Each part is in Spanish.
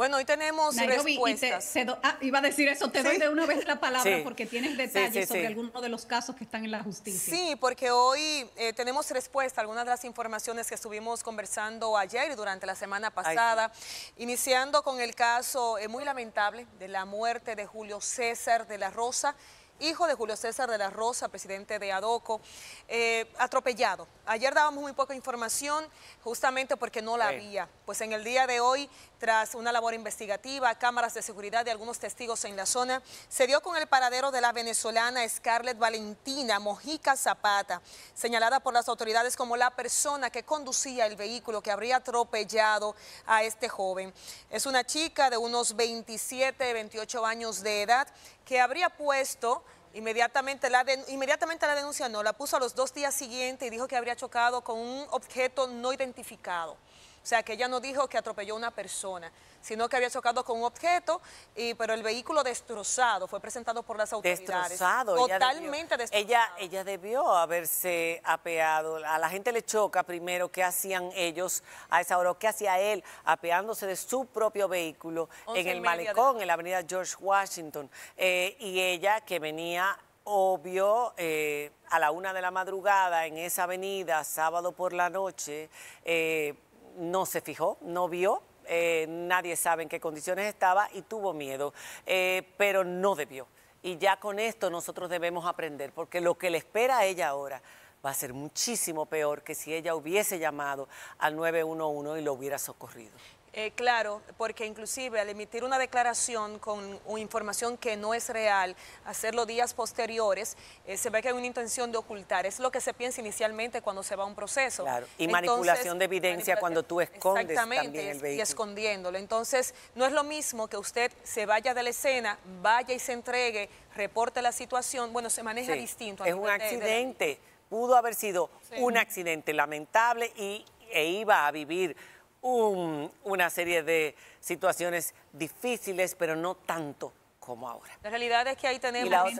Bueno, hoy tenemos respuestas. Ah, iba a decir eso, te doy de una vez la palabra porque tienes detalles sobre algunos de los casos que están en la justicia. Sí, porque hoy eh, tenemos respuesta a algunas de las informaciones que estuvimos conversando ayer durante la semana pasada, iniciando con el caso eh, muy lamentable de la muerte de Julio César de la Rosa, hijo de Julio César de la Rosa, presidente de ADOCO, eh, atropellado. Ayer dábamos muy poca información justamente porque no la había. Pues en el día de hoy, tras una labor investigativa, cámaras de seguridad de algunos testigos en la zona, se dio con el paradero de la venezolana Scarlett Valentina Mojica Zapata, señalada por las autoridades como la persona que conducía el vehículo que habría atropellado a este joven. Es una chica de unos 27, 28 años de edad que habría puesto Inmediatamente la, inmediatamente la denuncia no, la puso a los dos días siguientes y dijo que habría chocado con un objeto no identificado. O sea, que ella no dijo que atropelló a una persona, sino que había chocado con un objeto, y, pero el vehículo destrozado fue presentado por las autoridades. Destrozado. Totalmente destrozado. Ella, ella debió haberse apeado. A la gente le choca primero qué hacían ellos a esa hora, qué hacía él apeándose de su propio vehículo en el malecón, en la avenida George Washington. Eh, y ella que venía obvio, eh, a la una de la madrugada en esa avenida, sábado por la noche, eh, no se fijó, no vio, eh, nadie sabe en qué condiciones estaba y tuvo miedo, eh, pero no debió. Y ya con esto nosotros debemos aprender, porque lo que le espera a ella ahora va a ser muchísimo peor que si ella hubiese llamado al 911 y lo hubiera socorrido. Eh, claro, porque inclusive al emitir una declaración con información que no es real, hacerlo días posteriores, eh, se ve que hay una intención de ocultar. Es lo que se piensa inicialmente cuando se va a un proceso. Claro, y manipulación de evidencia cuando tú escondes también el vehículo. y escondiéndolo. Entonces, no es lo mismo que usted se vaya de la escena, vaya y se entregue, reporte la situación. Bueno, se maneja distinto. es un accidente. Pudo haber sido un accidente lamentable y, e iba a vivir un, una serie de situaciones difíciles, pero no tanto como ahora. La realidad es que ahí tenemos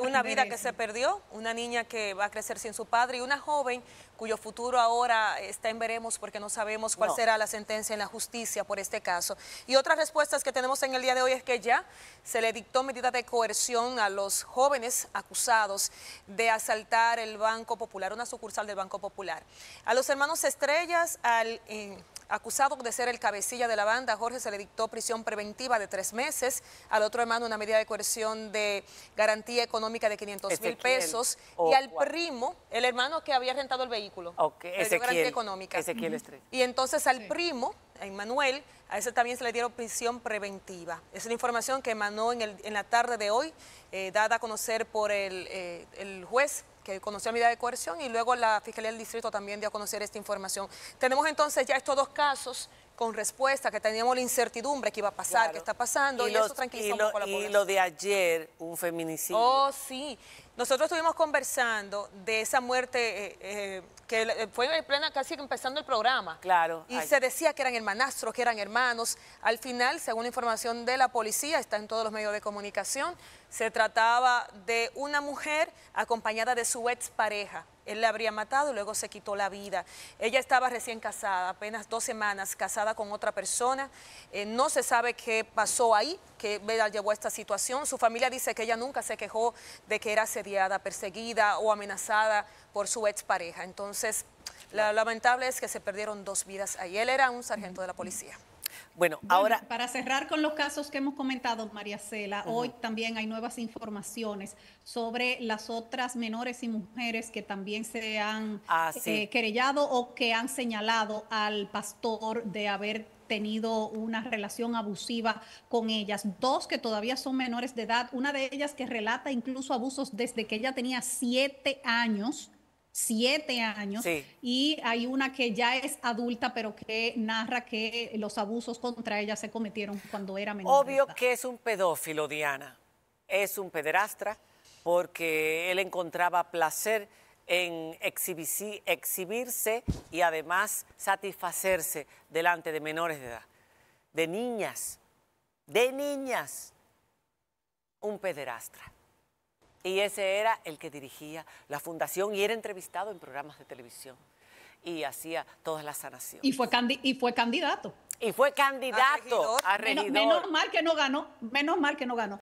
una, vida que se perdió, una niña que va a crecer sin su padre y una joven cuyo futuro ahora está en veremos porque no sabemos cuál será la sentencia en la justicia por este caso. Y otras respuestas que tenemos en el día de hoy es que ya se le dictó medida de coerción a los jóvenes acusados de asaltar el Banco Popular, una sucursal del Banco Popular. A los hermanos Estrellas, al... Eh, Acusado de ser el cabecilla de la banda, Jorge se le dictó prisión preventiva de tres meses. Al otro hermano una medida de coerción de garantía económica de 500 mil pesos. y al primo, el hermano que había rentado el vehículo, okay. le dio garantía económica. y entonces al primo, a Emanuel, a ese también se le dieron prisión preventiva. Es la información que emanó en, en la tarde de hoy, eh, dada a conocer por el eh, juez que conoció medida de coerción y luego la Fiscalía del Distrito también dio a conocer esta información. Tenemos entonces ya estos dos casos con respuesta, que teníamos la incertidumbre que iba a pasar, que está pasando, y, eso tranquilizó un poco la población. Y lo de ayer, un feminicidio. Oh, sí. Nosotros estuvimos conversando de esa muerte eh, eh, que eh, fue en plena, casi empezando el programa. Claro. Y se decía que eran hermanastros, que eran hermanos. Al final, según la información de la policía, está en todos los medios de comunicación, se trataba de una mujer acompañada de su ex pareja él la habría matado y luego se quitó la vida. Ella estaba recién casada, apenas dos semanas casada con otra persona. Eh, no se sabe qué pasó ahí, qué la llevó a esta situación. Su familia dice que ella nunca se quejó de que era asediada, perseguida o amenazada por su expareja. Entonces, lo lamentable es que se perdieron dos vidas ahí. Él era un sargento de la policía. Bueno, ahora... Para cerrar con los casos que hemos comentado, María Cela, hoy también hay nuevas informaciones sobre las otras menores y mujeres que también se han ah, eh, querellado o que han señalado al pastor de haber tenido una relación abusiva con ellas. Dos que todavía son menores de edad, una de ellas que relata incluso abusos desde que ella tenía siete años siete años y hay una que ya es adulta pero que narra que los abusos contra ella se cometieron cuando era menor. Obvio que es un pedófilo, Diana, es un pederastra porque él encontraba placer en exhibirse y además satisfacerse delante de menores de edad, de niñas, de niñas, un pederastra. Y ese era el que dirigía la fundación y era entrevistado en programas de televisión y hacía todas las sanaciones. Y fue, y fue candidato. Y fue candidato a regidor. menos mal que no ganó, menos mal que no ganó.